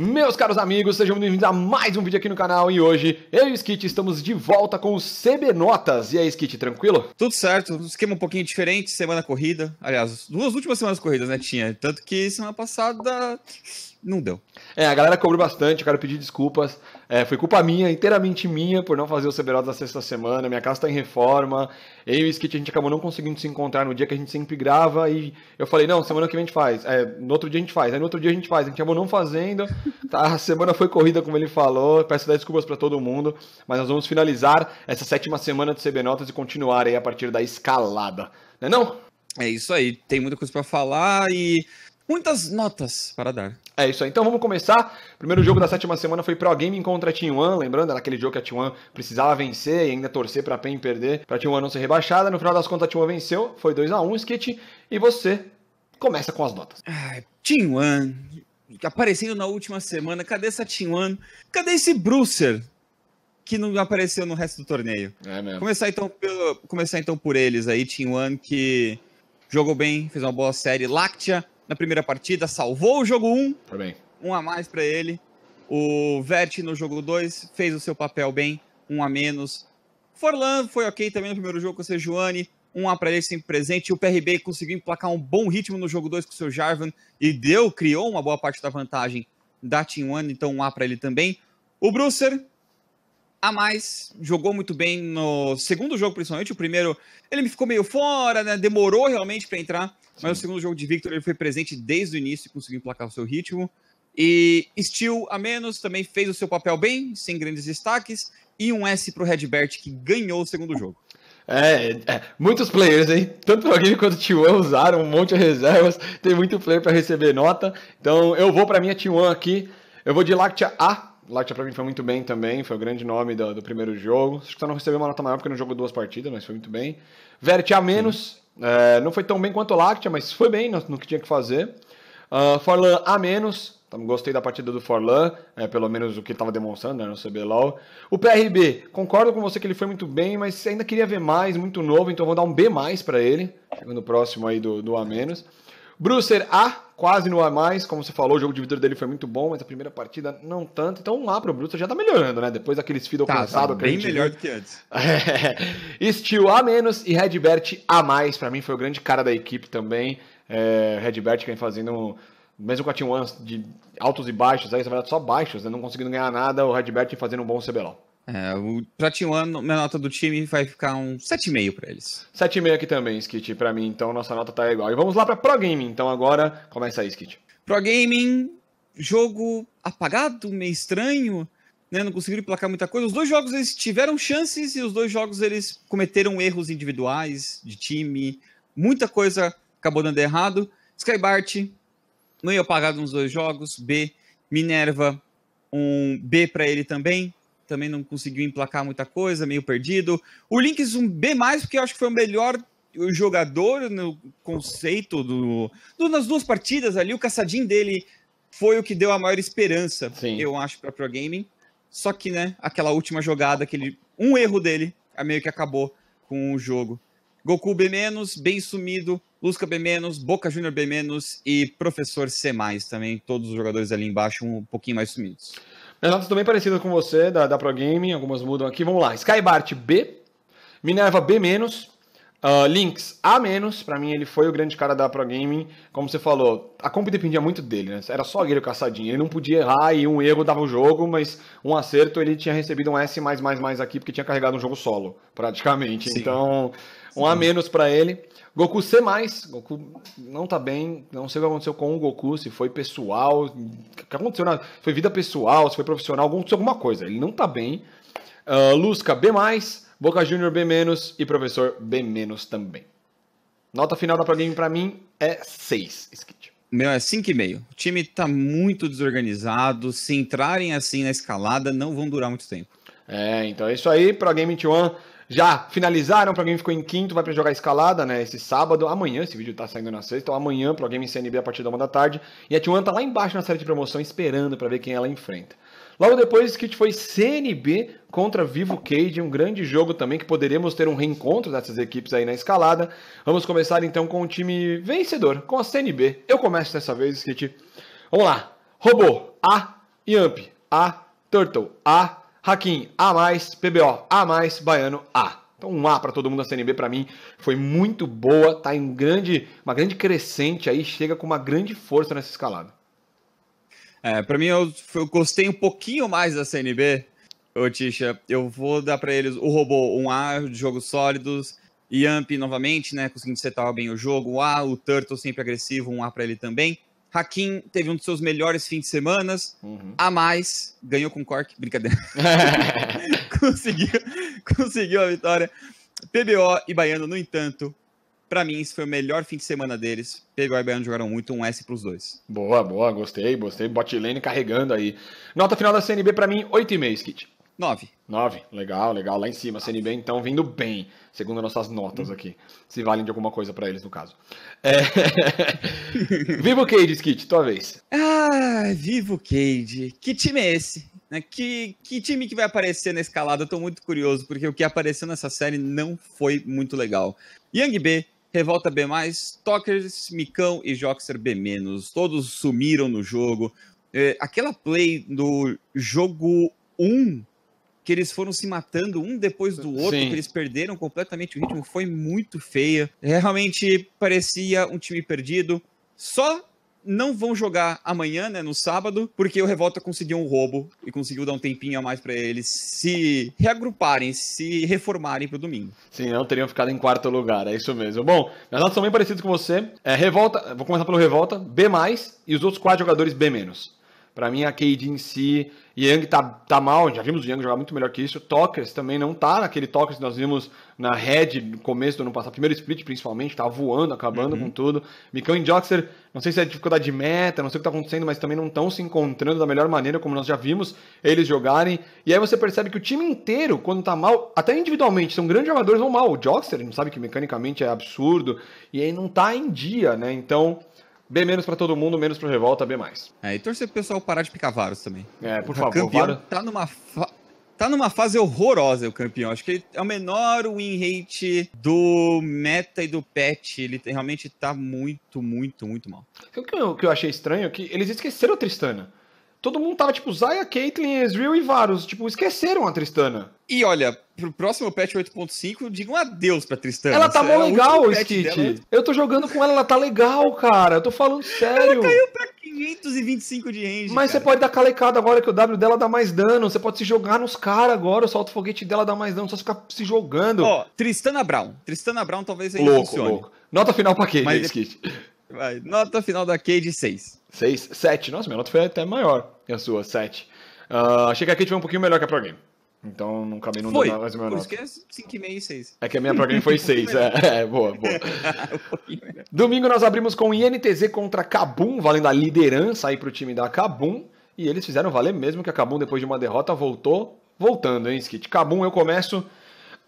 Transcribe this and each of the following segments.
Meus caros amigos, sejam bem-vindos a mais um vídeo aqui no canal e hoje eu e o Skit estamos de volta com o CB Notas. E aí, Skit, tranquilo? Tudo certo, um esquema um pouquinho diferente, semana corrida. Aliás, duas últimas semanas corridas, né, tinha. Tanto que semana passada não deu. É, a galera cobrou bastante, eu quero pedir desculpas. É, foi culpa minha, inteiramente minha, por não fazer o CBLOL da sexta semana. Minha casa tá em reforma. Eu e o Skit, a gente acabou não conseguindo se encontrar no dia que a gente sempre grava. E eu falei, não, semana que vem a gente faz. É, no outro dia a gente faz. Aí no outro dia a gente faz. A gente acabou não fazendo. Tá, a semana foi corrida, como ele falou. Peço desculpas para todo mundo. Mas nós vamos finalizar essa sétima semana de CB Notas e continuar aí a partir da escalada. Não é não? É isso aí. Tem muita coisa para falar e muitas notas para dar. É isso aí. Então vamos começar. primeiro jogo da sétima semana foi Pro Gaming contra a T1. Lembrando, era aquele jogo que a T1 precisava vencer e ainda torcer para a PEN perder, para a T1 não ser rebaixada. No final das contas, a T1 venceu. Foi 2 x 1 Skit. E você começa com as notas. Ah, T1 aparecendo na última semana. Cadê essa T1? Cadê esse Brucer? que não apareceu no resto do torneio. É mesmo. Começar então, pelo, começar então por eles aí, Team One que jogou bem, fez uma boa série. Láctea na primeira partida, salvou o jogo 1. Tá um a mais para ele. O Verti no jogo 2 fez o seu papel bem, um a menos. Forlan foi ok também no primeiro jogo com o Sejuani, um a para ele sempre presente. o PRB conseguiu emplacar um bom ritmo no jogo 2 com o seu Jarvan e deu, criou uma boa parte da vantagem da Team One, então um A para ele também. O Brucer, a mais, jogou muito bem no segundo jogo, principalmente. O primeiro, ele me ficou meio fora, né? Demorou realmente para entrar. Mas o segundo jogo de Victor ele foi presente desde o início e conseguiu emplacar o seu ritmo. E Steel, a menos, também fez o seu papel bem, sem grandes destaques. E um S para o Redbert, que ganhou o segundo jogo. É, é, muitos players, hein? Tanto o quanto o T1 usaram um monte de reservas. Tem muito player para receber nota. Então eu vou para minha T1 aqui. Eu vou de Lactia A. Lactia para mim foi muito bem também. Foi o grande nome do, do primeiro jogo. Acho que só não recebeu uma nota maior porque não jogou duas partidas, mas foi muito bem. Vert A menos. Sim. É, não foi tão bem quanto o Láctea, mas foi bem no, no que tinha que fazer. Uh, Forlan a menos. Então, gostei da partida do Forlan, é, pelo menos o que ele estava demonstrando né, no CBLOL. O PRB, concordo com você que ele foi muito bem, mas ainda queria ver mais, muito novo, então vou dar um B para ele, chegando próximo aí do, do A-. Brucer ah, A, quase não é mais, como você falou, o jogo de vitória dele foi muito bom, mas a primeira partida não tanto. Então um A pro Brucer já tá melhorando, né? Depois daqueles feed tá, alcançado. Tá bem melhor do que antes. Steel A menos e Redbert A mais. Pra mim foi o grande cara da equipe também. É, Redbert que vem fazendo, mesmo com a Team One de altos e baixos, aí na verdade só baixos, né? não conseguindo ganhar nada, o Redbert fazendo um bom CBLOL. É, o, pra minha nota do time vai ficar um 7,5 para eles. 7,5 aqui também, Skit, para mim, então nossa nota tá igual. E vamos lá para Pro Gaming, então agora começa aí, Skit. Pro Gaming, jogo apagado, meio estranho, né? Não conseguiram placar muita coisa. Os dois jogos eles tiveram chances e os dois jogos eles cometeram erros individuais, de time, muita coisa acabou dando errado. Skybart, meio apagado nos dois jogos, B. Minerva, um B para ele também, também não conseguiu emplacar muita coisa, meio perdido. O Links um B+, porque eu acho que foi o melhor jogador no conceito do, do nas duas partidas ali. O caçadinho dele foi o que deu a maior esperança, Sim. eu acho, para Pro Gaming. Só que, né, aquela última jogada, aquele um erro dele, é meio que acabou com o jogo. Goku B-, Bem Sumido, Lusca B-, Boca Júnior B- e Professor C+, também, todos os jogadores ali embaixo um pouquinho mais sumidos. Minhas notas também parecidas com você, da, da Pro Game, algumas mudam aqui. Vamos lá. Skybart B, Minerva B-, Uh, ah, Links, a menos, para mim ele foi o grande cara da Pro Gaming. Como você falou, a comp dependia muito dele, né? Era só ele o caçadinho. Ele não podia errar e um erro dava o jogo, mas um acerto ele tinha recebido um S aqui porque tinha carregado um jogo solo, praticamente. Sim. Então, um Sim. a menos para ele. Goku C+, Goku não tá bem, não sei o que aconteceu com o Goku, se foi pessoal, o que aconteceu, na, foi vida pessoal, se foi profissional, aconteceu alguma coisa, ele não tá bem. Uh, Lusca B+, Boca Júnior B- e Professor B- também. Nota final da Pro Game pra mim é 6, Skit. Meu, é 5,5. O time tá muito desorganizado. Se entrarem assim na escalada, não vão durar muito tempo. É, então é isso aí. Pro Game 21 já finalizaram, para quem ficou em quinto, vai para jogar escalada, né? Esse sábado, amanhã, esse vídeo tá saindo na sexta, então amanhã pro Game CNB a partir da uma da tarde. E a T1 tá lá embaixo na série de promoção esperando para ver quem ela enfrenta. Logo depois, o foi CNB contra Vivo Cage, um grande jogo também que poderemos ter um reencontro dessas equipes aí na escalada. Vamos começar então com o time vencedor, com a CNB. Eu começo dessa vez, Skit. Vamos lá. Robô, A, Yamp, A, Turtle, A, Hakim A+, PBO A+, Baiano A. Então um A para todo mundo da CNB para mim foi muito boa, tá em grande, uma grande crescente aí, chega com uma grande força nessa escalada. É, para mim eu, eu, gostei um pouquinho mais da CNB. Ô Tisha, eu vou dar para eles o robô um A, de jogos sólidos, Amp novamente, né, conseguindo setar bem o jogo, um A, o Turtle sempre agressivo, um A para ele também. Hakim teve um dos seus melhores fins de semana, uhum. a mais, ganhou com Cork, brincadeira. conseguiu, conseguiu a vitória. PBO e Baiano, no entanto, para mim esse foi o melhor fim de semana deles. PBO e Baiano jogaram muito, um S pros dois. Boa, boa, gostei, gostei. Botlane carregando aí. Nota final da CNB para mim, 8,5, Kit. Nove. Nove, legal, legal. Lá em cima, CNB então vindo bem, segundo nossas notas aqui. Se valem de alguma coisa para eles, no caso. É... Vivo Cade, Skit, tua vez. Ah, Vivo Cade. Que time é esse? Né, que, que time que vai aparecer na escalada? Eu tô muito curioso, porque o que apareceu nessa série não foi muito legal. Yang B, Revolta B+, Tokers, Micão e Joxer B-. Todos sumiram no jogo. É, aquela play do jogo 1 um que eles foram se matando um depois do outro, Sim. que eles perderam completamente o ritmo, foi muito feia. É, realmente parecia um time perdido. Só não vão jogar amanhã, né, no sábado, porque o Revolta conseguiu um roubo e conseguiu dar um tempinho a mais para eles se reagruparem, se reformarem pro domingo. Sim, não teriam ficado em quarto lugar, é isso mesmo. Bom, meus notas são bem parecidos com você. É, Revolta, vou começar pelo Revolta, B+, e os outros quatro jogadores B-. Para mim, a KD em si, Young tá, tá mal, já vimos o Young jogar muito melhor que isso. Tokers também não tá naquele Tokers que nós vimos na Red no começo do ano passado, primeiro split principalmente, tá voando, acabando uhum. com tudo. Micão e Joxer, não sei se é dificuldade de meta, não sei o que tá acontecendo, mas também não estão se encontrando da melhor maneira como nós já vimos eles jogarem. E aí você percebe que o time inteiro, quando tá mal, até individualmente, são grandes jogadores, vão mal. O Joxer, não sabe que mecanicamente é absurdo, e aí não tá em dia, né? Então B menos pra todo mundo, menos pro Revolta, B mais. É, e torcer pro pessoal parar de picar Varus também. É, por o favor. Campeão Varus... tá numa fa... Tá numa fase horrorosa o campeão. Acho que ele é o menor win rate do meta e do patch. Ele realmente tá muito, muito, muito mal. O que eu, que eu achei estranho é que eles esqueceram a Tristana todo mundo tava tipo Zaya, Caitlyn, Ezreal e Varus. Tipo, esqueceram a Tristana. E olha, pro próximo patch 8.5, digam adeus pra Tristana. Ela tá é mó legal, Skit. Eu tô jogando com ela, ela tá legal, cara. Eu tô falando sério. Ela caiu pra 525 de range. Mas cara. você pode dar calecada agora que o W dela dá mais dano. Você pode se jogar nos caras agora. O salto foguete dela dá mais dano. Só ficar se jogando. Ó, Tristana Brown. Tristana Brown talvez aí louco, funcione. Louco. Nota final pra quem. Mas... É Skit? Vai. Nota final da Cade, 6. 6? 7. Nossa, minha nota foi até maior que a sua, 7. Uh, ah, achei que a Cade foi um pouquinho melhor que a Pro Game. Então não acabei não dando mais uma nota. Por isso que é 5,5 e 6. É que a minha Pro Game foi 6. é, é, boa, boa. Domingo nós abrimos com INTZ contra Kabum, valendo a liderança aí pro time da Kabum. E eles fizeram valer mesmo que a Kabum, depois de uma derrota, voltou. Voltando, hein, Skit? Kabum, eu começo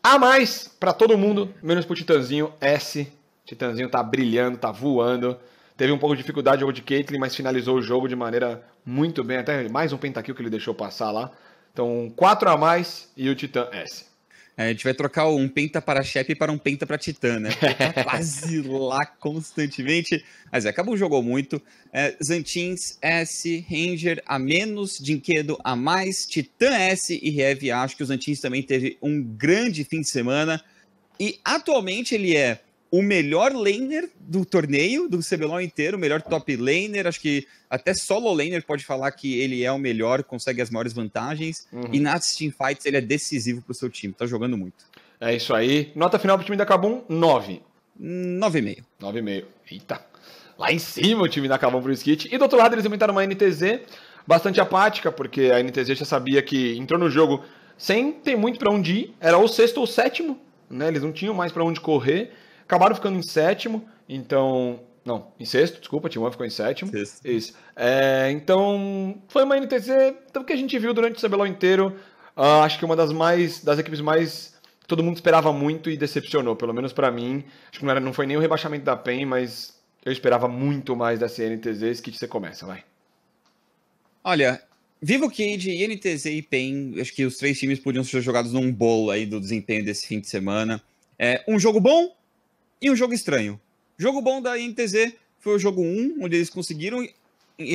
a mais pra todo mundo, menos pro Titãzinho S Titãzinho tá brilhando, tá voando. Teve um pouco de dificuldade o jogo de Caitlyn, mas finalizou o jogo de maneira muito bem. Até mais um pentakill que ele deixou passar lá. Então, 4 a mais e o Titã S. É, a gente vai trocar um penta para Shep para um penta para Titã, né? Tá quase lá constantemente. Mas é, acabou, jogou muito. É, Zantins, S, Ranger a menos, Dinquedo a mais, Titã S e Rev. Acho que o Zantins também teve um grande fim de semana. E atualmente ele é o melhor laner do torneio, do CBLOL inteiro, o melhor top laner, acho que até solo laner pode falar que ele é o melhor, consegue as maiores vantagens, uhum. e nas teamfights ele é decisivo pro seu time, tá jogando muito. É isso aí. Nota final pro time da Kabum, 9. 9,5. 9,5. Eita. Lá em cima o time da Kabum pro Skit. E do outro lado eles inventaram uma NTZ bastante apática, porque a NTZ já sabia que entrou no jogo sem ter muito para onde ir, era ou sexto ou sétimo, né? Eles não tinham mais para onde correr. Acabaram ficando em sétimo, então. Não, em sexto, desculpa, T1 ficou em sétimo. Sexto. Isso. É, então, foi uma NTZ então, que a gente viu durante o CBLOL inteiro. Uh, acho que uma das mais das equipes mais todo mundo esperava muito e decepcionou, pelo menos para mim. Acho que não, era, não foi nem o rebaixamento da PEN, mas eu esperava muito mais da CNTZ. Que você começa, vai. Olha, Vivo Cage, INTZ e PEN, acho que os três times podiam ser jogados num bolo aí do desempenho desse fim de semana. É, um jogo bom, e um jogo estranho. Jogo bom da INTZ foi o jogo 1, onde eles conseguiram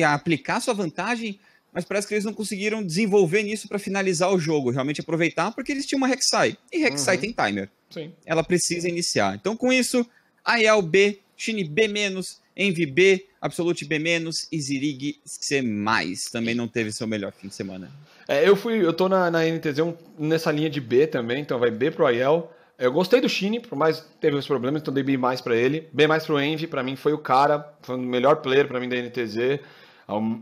aplicar sua vantagem, mas parece que eles não conseguiram desenvolver nisso para finalizar o jogo, realmente aproveitar, porque eles tinham uma Rek'Sai, e Rek'Sai uhum. tem timer. Sim. Ela precisa iniciar. Então, com isso, Aiel B, Shine B-, Envy B, Absolute B- e Zirig C+. Também não teve seu melhor fim de semana. É, eu fui, eu tô na, na NTZ um, nessa linha de B também, então vai B pro Aiel, eu gostei do Shine, por mais que teve os problemas, então dei B mais para ele. B mais pro Envy, para mim foi o cara, foi o melhor player para mim da NTZ.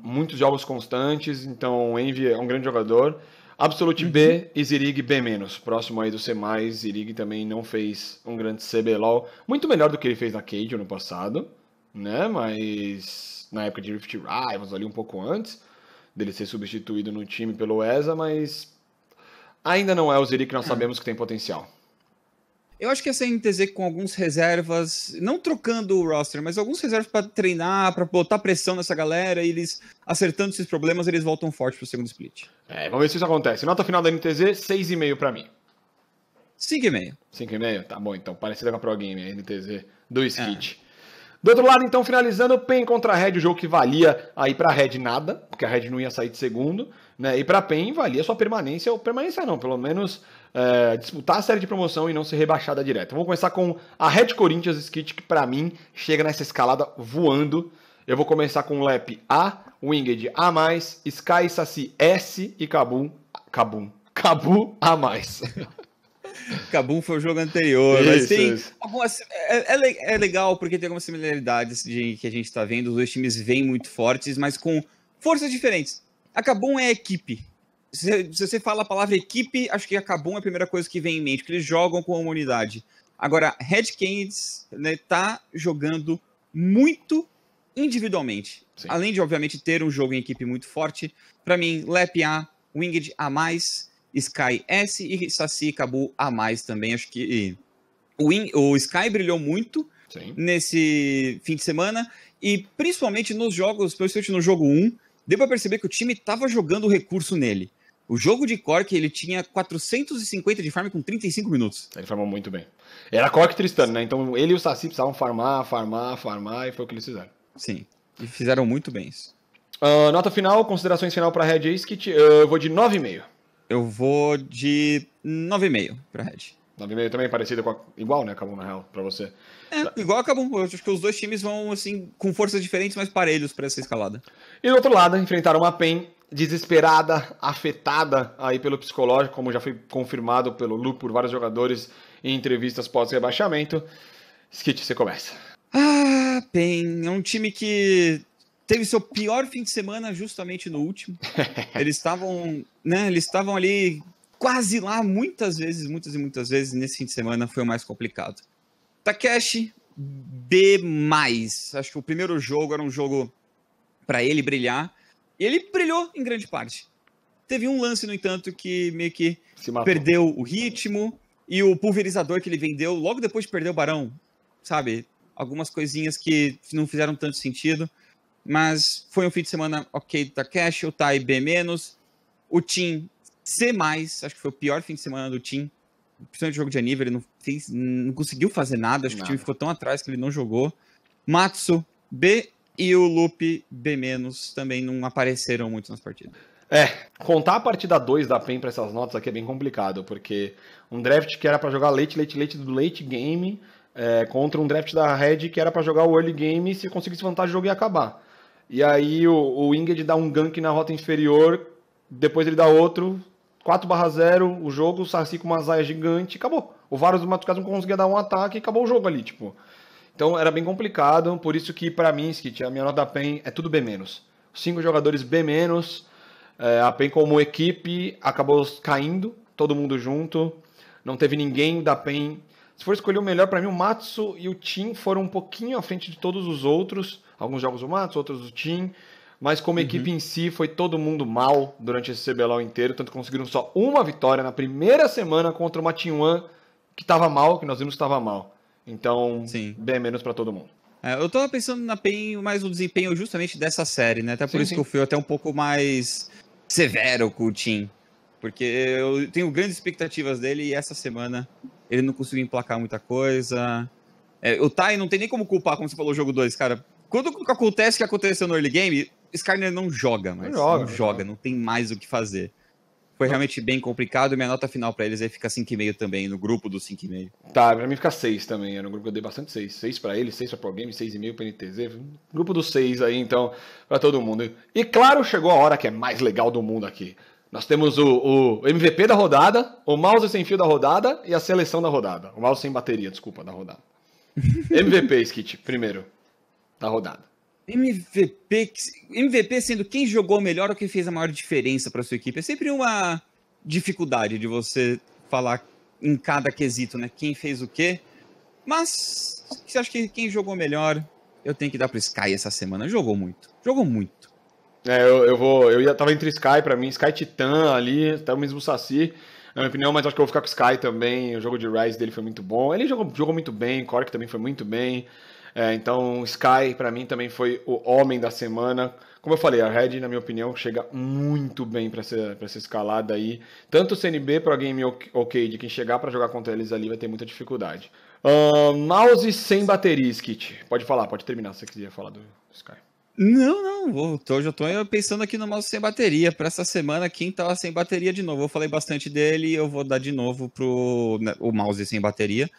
Muitos jogos constantes, então o Envy é um grande jogador. Absolute B uhum. e Zirig B-. Próximo aí do C+, Zirig também não fez um grande CBLOL. Muito melhor do que ele fez na Cage ano passado, né? Mas na época de Rift Rivals, ali um pouco antes dele ser substituído no time pelo ESA, mas ainda não é o Zirig que nós sabemos que tem potencial. Eu acho que a NTZ com alguns reservas, não trocando o roster, mas alguns reservas para treinar, para botar pressão nessa galera, e eles acertando esses problemas, eles voltam forte pro segundo split. É, vamos ver se isso acontece. Nota final da NTZ, 6,5 para mim. 5,5. 5,5? Tá bom, então. Parecida com a Pro Game, a NTZ do Skid. É. Do outro lado, então, finalizando, PEN contra a Red, o jogo que valia aí pra Red nada, porque a Red não ia sair de segundo. Né? E para a PEN valia sua permanência, ou permanência não, pelo menos é, disputar a série de promoção e não ser rebaixada direto. Vamos começar com a Red Corinthians Skit, que para mim chega nessa escalada voando. Eu vou começar com Lep A, Winged A+, Sky Saci S e Cabum. Cabum. Cabu A+. Cabum foi o jogo anterior, isso, mas tem algumas. É, é, é, legal porque tem algumas similaridades de, que a gente está vendo. Os dois times vêm muito fortes, mas com forças diferentes. Acabum é equipe. Se, você fala a palavra equipe, acho que Acabum é a primeira coisa que vem em mente, porque eles jogam com a unidade. Agora, Red Canids né, tá jogando muito individualmente. Sim. Além de, obviamente, ter um jogo em equipe muito forte, para mim, Lep A, Winged A+, Sky S e Saci e a A+, também. Acho que o, o Sky brilhou muito Sim. nesse fim de semana e principalmente nos jogos, principalmente no jogo 1, deu para perceber que o time estava jogando o recurso nele. O jogo de Cork, ele tinha 450 de farm com 35 minutos. Ele farmou muito bem. Era Cork e Tristano, né? Então ele e o Saci precisavam farmar, farmar, farmar, e foi o que eles fizeram. Sim, e fizeram muito bem isso. Uh, nota final, considerações final para Red Skit. Uh, ah, eu vou de 9,5. Eu vou de 9,5 para Red. Na Primeira também parecida com a... igual, né, Cabum, na real, pra você. É, igual a Cabum. Eu acho que os dois times vão, assim, com forças diferentes, mas parelhos para essa escalada. E do outro lado, enfrentaram uma PEN desesperada, afetada aí pelo psicológico, como já foi confirmado pelo Lu por vários jogadores em entrevistas pós-rebaixamento. Skit, você começa. Ah, PEN, é um time que teve seu pior fim de semana justamente no último. Eles estavam, né, eles estavam ali quase lá muitas vezes, muitas e muitas vezes. Nesse fim de semana foi o mais complicado. Takeshi, B. Acho que o primeiro jogo era um jogo para ele brilhar. E ele brilhou em grande parte. Teve um lance, no entanto, que meio que perdeu o ritmo e o pulverizador que ele vendeu logo depois de perder o Barão, sabe? Algumas coisinhas que não fizeram tanto sentido. Mas foi um fim de semana ok do Takeshi, o Tai B-. O Tim C, acho que foi o pior fim de semana do Tim. Principalmente jogo de nível, ele não, fez, não conseguiu fazer nada. Acho nada. que o time ficou tão atrás que ele não jogou. Matsu, B. E o Lupe, B- também não apareceram muito nas partidas. É, contar a partida 2 da PEN para essas notas aqui é bem complicado, porque um draft que era para jogar late, late, late do late game é, contra um draft da Red que era para jogar o early game e se conseguisse vantagem o jogo ia acabar. E aí o, o Inged dá um gank na rota inferior, depois ele dá outro, 4 barra 0 o jogo, o Sarci com uma zaia gigante, acabou. O Varus do Mato não conseguia dar um ataque e acabou o jogo ali, tipo. Então era bem complicado, por isso que para mim, Skit, a minha nota da PEN é tudo B-. Cinco jogadores B-, é, a PEN como equipe acabou caindo, todo mundo junto, não teve ninguém da PEN. Se for escolher o melhor, para mim o Matsu e o Tim foram um pouquinho à frente de todos os outros, alguns jogos o Matsu, outros o Tim, mas como uhum. equipe em si foi todo mundo mal durante esse CBLOL inteiro, tanto que conseguiram só uma vitória na primeira semana contra uma Team One que estava mal, que nós vimos que estava mal. Então, Sim. bem é menos para todo mundo. É, eu tava pensando na PEN mais no desempenho justamente dessa série, né? Até por sim, isso sim. que eu fui até um pouco mais severo com o Tim. Porque eu tenho grandes expectativas dele e essa semana ele não conseguiu emplacar muita coisa. É, o Tai não tem nem como culpar, como você falou, o jogo 2, cara. Quando acontece o que aconteceu no early game, Skarner não joga, mas não joga, não, joga, não tem mais o que fazer. Foi realmente bem complicado. Minha nota final para eles aí fica 5,5 também, no grupo dos 5,5. Tá, pra mim fica 6 também. Era um grupo que eu dei bastante 6. 6 pra eles, 6 pra Pro Game, 6,5 pra NTZ. Grupo dos 6 aí, então, pra todo mundo. E claro, chegou a hora que é mais legal do mundo aqui. Nós temos o, o MVP da rodada, o mouse sem fio da rodada e a seleção da rodada. O mouse sem bateria, desculpa, da rodada. MVP, Skit, primeiro. Da rodada. MVP, MVP sendo quem jogou melhor ou quem fez a maior diferença para sua equipe. É sempre uma dificuldade de você falar em cada quesito, né? Quem fez o quê. Mas você acha que quem jogou melhor, eu tenho que dar para Sky essa semana. Jogou muito. Jogou muito. É, eu, eu vou. Eu ia, tava entre Sky para mim, Sky Titan ali, até o mesmo Saci na minha opinião, mas acho que eu vou ficar com o Sky também. O jogo de Rise dele foi muito bom. Ele jogou, jogou muito bem, Cork também foi muito bem. É, então, Sky, para mim, também foi o homem da semana. Como eu falei, a Red, na minha opinião, chega muito bem para essa, pra essa escalada aí. Tanto o CNB para Game OK, de quem chegar para jogar contra eles ali vai ter muita dificuldade. Uh, mouse sem bateria, Skit. Pode falar, pode terminar se você quiser falar do Sky. Não, não, vou, tô, já tô pensando aqui no mouse sem bateria. Para essa semana, quem tava sem bateria de novo? Eu falei bastante dele, eu vou dar de novo pro né, o mouse sem bateria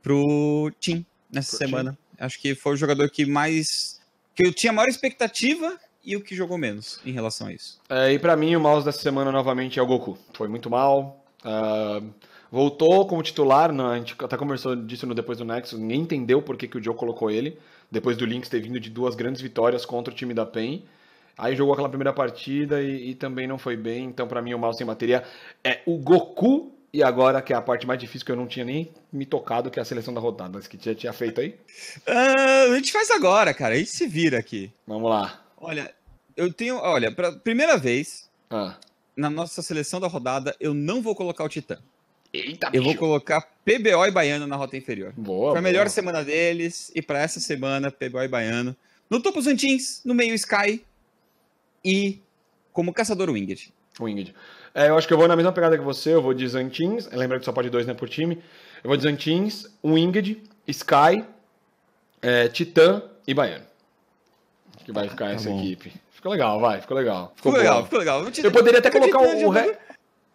pro Tim nessa pro semana. Team. Acho que foi o jogador que mais. que eu tinha maior expectativa e o que jogou menos em relação a isso. É, e para mim, o mouse da semana novamente é o Goku. Foi muito mal. Uh, voltou como titular, não, né? a gente até conversou disso no depois do Nexus, ninguém entendeu por que, que o Joe colocou ele, depois do Lynx ter vindo de duas grandes vitórias contra o time da PEN. Aí jogou aquela primeira partida e, e também não foi bem, então para mim o mouse sem bateria é o Goku e agora, que é a parte mais difícil que eu não tinha nem me tocado, que é a seleção da rodada. Mas que já tinha feito aí? Uh, a gente faz agora, cara. A gente se vira aqui. Vamos lá. Olha, eu tenho. Olha, pra primeira vez ah. na nossa seleção da rodada, eu não vou colocar o Titã. Eita, eu vou colocar PBO e Baiano na rota inferior. Boa, Foi a melhor semana deles. E para essa semana, PBO e Baiano. No topo Antins no meio Sky. E como caçador Winged. Winged. É, eu acho que eu vou na mesma pegada que você, eu vou de Zantins, é, lembra que só pode dois né, por time. Eu vou de Zantins, Winged, Sky, é, Titã e Baiano. Acho que vai ficar tá essa bom. equipe. Ficou legal, vai, ficou legal. Ficou, ficou legal, ficou legal. Eu poderia até colocar o. o re...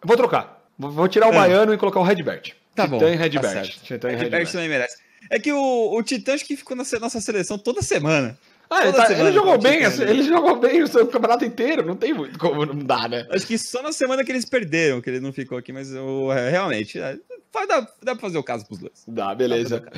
Vou trocar. Vou tirar o é. Baiano e colocar o Redbert. Tá bom. E Redbert. Tá Titã e é Redbert. Redbert também merece. É que o, o Titã acho que ficou na nossa seleção toda semana. Ah, ele, tá, ele, jogou bem, assim, ele jogou bem o seu campeonato inteiro, não tem muito como não dar, né? Acho que só na semana que eles perderam, que ele não ficou aqui, mas eu, é, realmente, é, dá, dá pra fazer o caso pros dois. Dá, beleza. Dá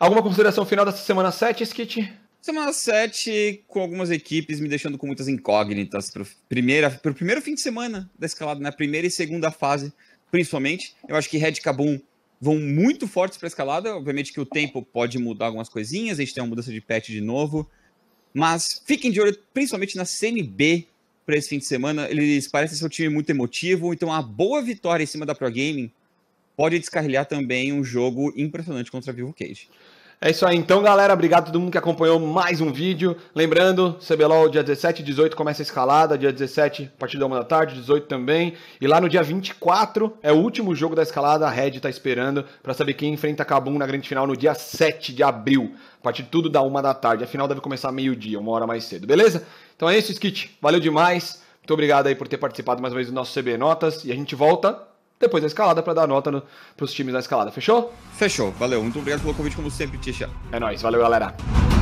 Alguma consideração final dessa semana 7, Skit? Semana 7, com algumas equipes me deixando com muitas incógnitas pro, primeira, pro primeiro fim de semana da escalada, na né? primeira e segunda fase, principalmente. Eu acho que Red Cabum vão muito fortes para escalada. Obviamente que o tempo pode mudar algumas coisinhas, a gente tem uma mudança de patch de novo. Mas fiquem de olho, principalmente na CNB, para esse fim de semana. Eles parecem ser um time muito emotivo, então a boa vitória em cima da Pro Gaming pode descarrilhar também um jogo impressionante contra a Vivo Cage. É isso aí, então, galera. Obrigado a todo mundo que acompanhou mais um vídeo. Lembrando, CBLOL dia 17 e 18 começa a escalada, dia 17, a partir da 1 da tarde, 18 também. E lá no dia 24 é o último jogo da escalada, a Red tá esperando para saber quem enfrenta a Kabum na grande final no dia 7 de abril. A partir de tudo da 1 da tarde. A final deve começar meio-dia, uma hora mais cedo, beleza? Então é isso, Skit. Valeu demais. Muito obrigado aí por ter participado mais uma vez do nosso CB Notas e a gente volta depois da escalada para dar nota para pros times da escalada. Fechou? Fechou. Valeu. Muito obrigado pelo convite, como sempre, Tisha. É nóis. Valeu, galera.